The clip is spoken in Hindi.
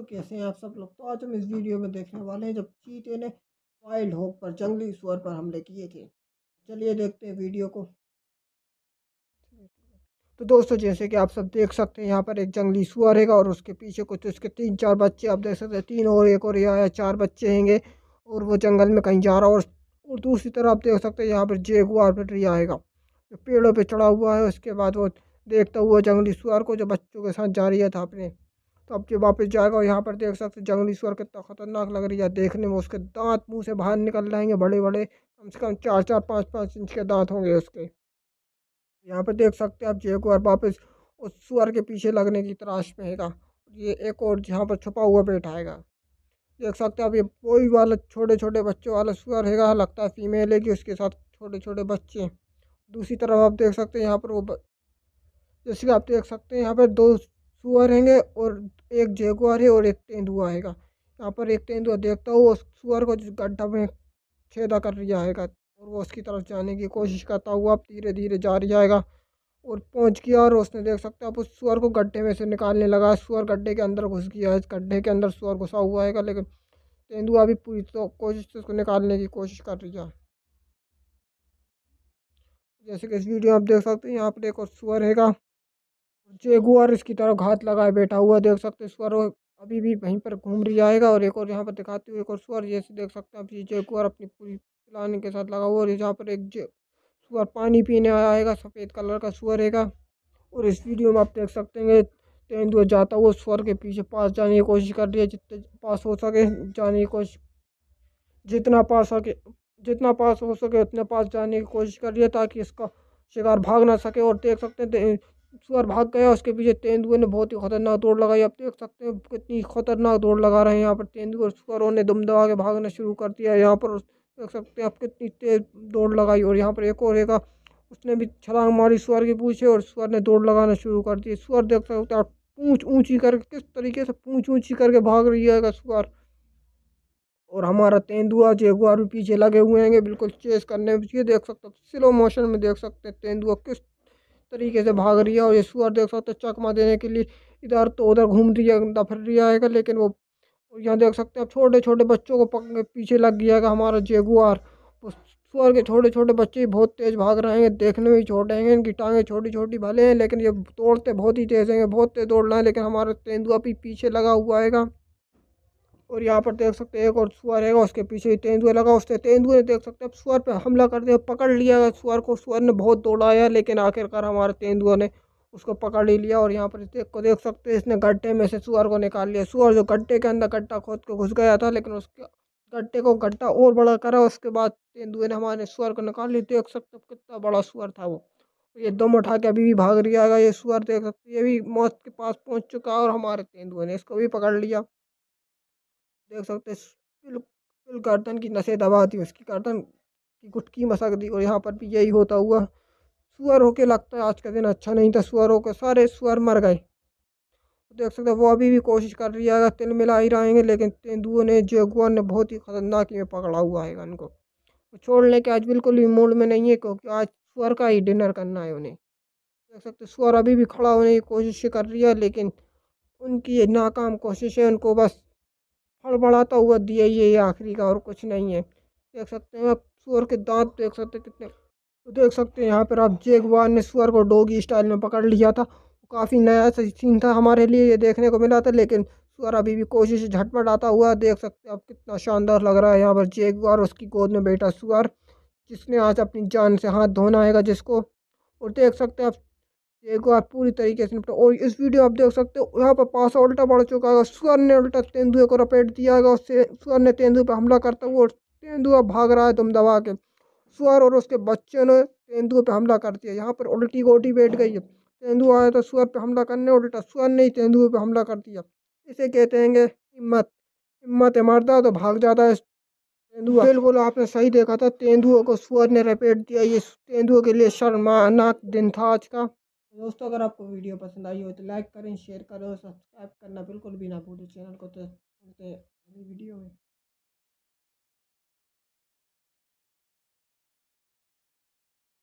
दोस्तों कैसे हैं आप सब लोग तो आज हम इस वीडियो में देखने वाले हैं जब चीते ने वाइल्ड होक पर जंगली सुअर पर हमले किए थे चलिए देखते हैं वीडियो को तो दोस्तों जैसे कि आप सब देख सकते हैं यहाँ पर एक जंगली सुअर है और उसके पीछे कुछ उसके तीन चार बच्चे आप देख सकते हैं तीन और एक और यहाँ चार बच्चे हैंगे और वो जंगल में कहीं जा रहा और, और दूसरी तरफ आप देख सकते हैं यहाँ पर जेगुआर पटरी आएगा जो पेड़ों पर पे चढ़ा हुआ है उसके बाद वो देखता हुआ जंगली सुअर को जो बच्चों के साथ जा रही था अपने तो अब जब वापस जाएगा और यहाँ पर देख सकते जंगली सुअर कितना खतरनाक लग रही है देखने में उसके दांत मुंह से बाहर निकल जाएंगे बड़े बड़े कम से कम चार चार पाँच पाँच इंच के दांत होंगे उसके यहाँ पर देख सकते हैं आप और वापस उस सुअर के पीछे लगने की तराश में हैगा ये एक और जहाँ पर छुपा हुआ बैठा हैगा देख सकते हैं आप ये कोई वाला छोटे छोटे बच्चों वाला सुअर हैगा लगता है फीमेल है कि उसके साथ छोटे छोटे बच्चे दूसरी तरफ आप देख सकते हैं यहाँ पर वो जैसे कि आप देख सकते हैं यहाँ पर दो सुअर हैंगे और एक जेगुआर है और एक तेंदुआ आएगा यहाँ पर एक तेंदुआ देखता हुआ उस सुअर को गड्ढा में छेदा कर रहा है और वो उसकी तरफ जाने की कोशिश करता हुआ अब धीरे धीरे जा रहा है और पहुँच गया और उसने देख सकते अब उस सुअर को गड्ढे में से निकालने लगा सुअर गड्ढे के अंदर घुस गया है गड्ढे के अंदर सुअर घुसा हुआ है लेकिन तेंदुआ भी पूरी तो कोशिश से उसको निकालने की कोशिश कर रही है जैसे कि इस वीडियो में आप देख सकते हैं यहाँ पर एक और सुअर हैगा जेगुआर इसकी तरफ घात लगाए बैठा हुआ देख सकते स्वर अभी भी वहीं पर घूम रही आएगा और एक और यहाँ पर दिखाते हुए एक और स्वर जैसे देख सकते हैं अभी जेगुआर अपनी पूरी प्लान के साथ लगा हुआ और यहाँ पर एक सुअर पानी पीने आएगा सफ़ेद कलर का सुअर है और इस वीडियो में आप देख सकते हैं तेंदुआ जाता हुआ स्वर के पीछे पास जाने की कोशिश कर रही है जितने पास हो सके जाने की कोशिश जितना पास सके जितना पास हो सके उतने पास जाने की कोशिश कर रही है ताकि इसका शिकार भाग ना सके और देख सकते हैं सुअर भाग गया उसके पीछे तेंदुए ने बहुत ही खतरनाक दौड़ लगाई आप देख सकते हैं कितनी खतरनाक दौड़ लगा रहे हैं यहाँ पर तेंदुए और सुअरों ने दम दबा के भागना शुरू कर दिया यहाँ पर देख सकते हैं आप कितनी तेज़ दौड़ लगाई और यहाँ पर एक और एक उसने भी छलांग मारी सुअर की पूछे और सुअर ने दौड़ लगाना शुरू कर दी सुअर देख सकते आप पूँछ ऊँची करके किस तरीके से पूँछ ऊँची करके भाग रही है सुअर और हमारा तेंदुआ जेगुआर भी पीछे लगे हुए हैं बिल्कुल चेस करने में ये देख सकते हो स्लो मोशन में देख सकते हैं तेंदुआ किस तरीके से भाग रही है और ये सुअर देख सकते हैं चकमा देने के लिए इधर तो उधर घूम रही है दफर रही आएगा लेकिन वो यहाँ देख सकते हैं आप छोटे छोटे बच्चों को पक पीछे लग गया है हमारा जेगुआर सुअर के छोटे छोटे बच्चे बहुत तेज़ भाग रहे हैं देखने में छोटे हैं इनकी टांगें छोटी छोटी भले हैं लेकिन ये दौड़ते बहुत ही तेज़ हैं बहुत तेज़ दौड़ रहे हैं लेकिन हमारा तेंदुआ भी पीछे लगा हुआ है और यहाँ पर देख सकते हैं एक और सुअर है उसके पीछे तेंदुए लगा उसके तेंदुए ने देख सकते हैं सुअर पर हमला करते हुए पकड़ लिया सुअर को सुअर ने बहुत दौड़ाया लेकिन आखिरकार हमारे तेंदुए ने उसको पकड़ ही लिया और यहाँ पर देख को देख सकते हैं इसने गड्ढे में से सुअर को निकाल लिया सुअर जो गड्ढे के अंदर गड्ढा खोद के घुस गया था लेकिन उसके गड्ढे को गड्ढा और बड़ा करा उसके बाद तेंदुए ने हमारे सुअर को निकाल लिया देख सकते हो कितना बड़ा सुअर था वो ये दम उठा के अभी भी भाग रही आएगा ये सुअर देख सकते ये भी मौत के पास पहुँच चुका है और हमारे तेंदुए ने इसको भी पकड़ लिया देख सकते बिल्कुल गर्दन की नशे दबा दी उसकी गर्दन की गुटकी मसक दी और यहाँ पर भी यही होता हुआ सुअर होके लगता है आज का दिन अच्छा नहीं था सुअर होकर सारे सुअर मर गए देख सकते वो अभी भी कोशिश कर रही है तिल मिला ही रहेंगे लेकिन तेंदुओं ने जेगुआन ने बहुत ही ख़तरनाक में पकड़ा हुआ है उनको वो छोड़ने के आज बिल्कुल भी मूड में नहीं है क्योंकि आज सुअर का ही डिनर करना है उन्हें देख सकते सुअर अभी भी खड़ा होने की कोशिश कर रही है लेकिन उनकी नाकाम कोशिशें उनको बस फड़फड़ाता हुआ दिया ये आखिरी का और कुछ नहीं है देख सकते हैं आप सुअर के दांत देख सकते हैं कितने तो देख सकते हैं यहाँ पर आप जेगवार ने सुअर को डोगी स्टाइल में पकड़ लिया था काफ़ी नया सीन था हमारे लिए ये देखने को मिला था लेकिन सुअर अभी भी कोशिश झटपट आता हुआ देख सकते हैं आप कितना शानदार लग रहा है यहाँ पर जेगवार उसकी गोद में बैठा सुअर जिसने आज अपनी जान से हाथ धोना आएगा जिसको और देख सकते हैं आप देखो आप पूरी तरीके से निपटा और इस वीडियो आप देख सकते हो यहाँ पर पासा उल्टा बढ़ चुका है सुअर ने उल्टा तेंदुए को रपेट दिया है और सुअर ने तेंदुए पर हमला करता हुआ तेंदुआ भाग रहा है दम दबा के सुअर और उसके बच्चे ने तेंदुए पर हमला कर दिया यहाँ पर उल्टी गोटी बैठ गई है तेंदुआ आया तो सुअर पर हमला करने उल्टा सुअर ने ही तेंदुए पर हमला कर दिया इसे कहते हैं हिम्मत हिम्मत मारता तो भाग जाता है तेंदुआ बिल्कुल आपने सही देखा था तेंदुओं को सुअर ने रपेट दिया ये तेंदुओं के लिए शर्मनाक दिन था आज का दोस्तों अगर आपको वीडियो पसंद आई हो तो लाइक करें शेयर करें और सब्सक्राइब करना बिल्कुल भी ना भूलें चैनल को तो मिलते हैं अगली वीडियो में